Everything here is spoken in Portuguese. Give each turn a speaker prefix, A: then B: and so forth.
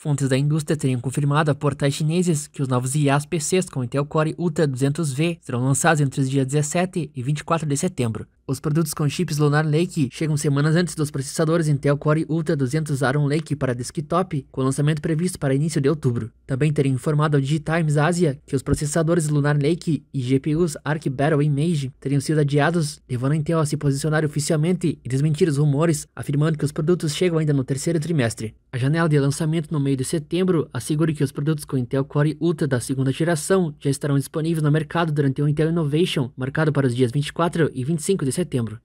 A: Fontes da indústria teriam confirmado a portais chineses que os novos IAs PCs com Intel Core Ultra 200V serão lançados entre os dias 17 e 24 de setembro. Os produtos com chips Lunar Lake chegam semanas antes dos processadores Intel Core Ultra 200 Aron Lake para desktop, com lançamento previsto para início de outubro. Também teriam informado ao Digitimes Asia que os processadores Lunar Lake e GPUs Arc Battle Image teriam sido adiados, levando a Intel a se posicionar oficialmente e desmentir os rumores, afirmando que os produtos chegam ainda no terceiro trimestre. A janela de lançamento no meio de setembro assegura que os produtos com Intel Core Ultra da segunda geração já estarão disponíveis no mercado durante o Intel Innovation, marcado para os dias 24 e 25 de setembro.